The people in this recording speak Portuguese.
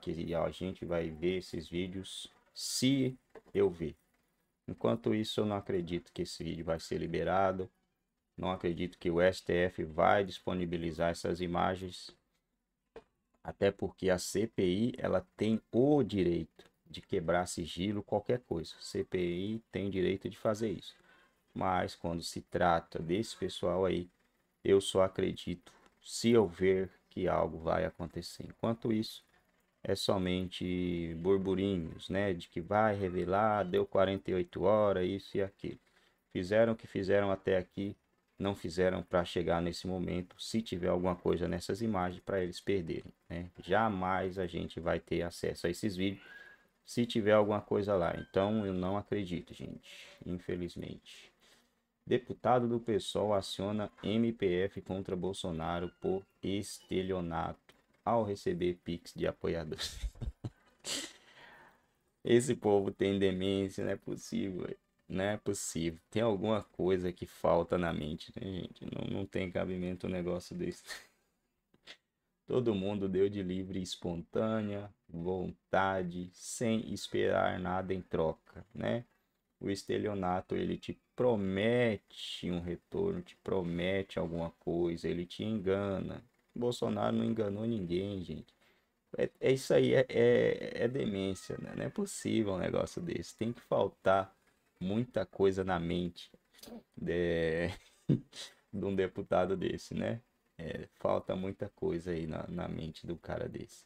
que a gente vai ver esses vídeos se eu ver. Enquanto isso, eu não acredito que esse vídeo vai ser liberado. Não acredito que o STF vai disponibilizar essas imagens. Até porque a CPI ela tem o direito de quebrar sigilo qualquer coisa. CPI tem direito de fazer isso. Mas quando se trata desse pessoal aí, eu só acredito se eu ver que algo vai acontecer. Enquanto isso, é somente burburinhos, né? De que vai revelar, uhum. deu 48 horas, isso e aquilo. Fizeram o que fizeram até aqui, não fizeram para chegar nesse momento, se tiver alguma coisa nessas imagens para eles perderem, né? Jamais a gente vai ter acesso a esses vídeos se tiver alguma coisa lá. Então eu não acredito, gente, infelizmente. Deputado do PSOL aciona MPF contra Bolsonaro por estelionato ao receber Pix de apoiadores. Esse povo tem demência, não é possível, não é possível. Tem alguma coisa que falta na mente, né, gente? Não, não tem cabimento um negócio desse. Todo mundo deu de livre espontânea vontade, sem esperar nada em troca, né? O estelionato, ele te promete um retorno, te promete alguma coisa, ele te engana, Bolsonaro não enganou ninguém, gente. É, é isso aí, é, é, é demência, né? Não é possível um negócio desse. Tem que faltar muita coisa na mente de, de um deputado desse, né? É, falta muita coisa aí na, na mente do cara desse.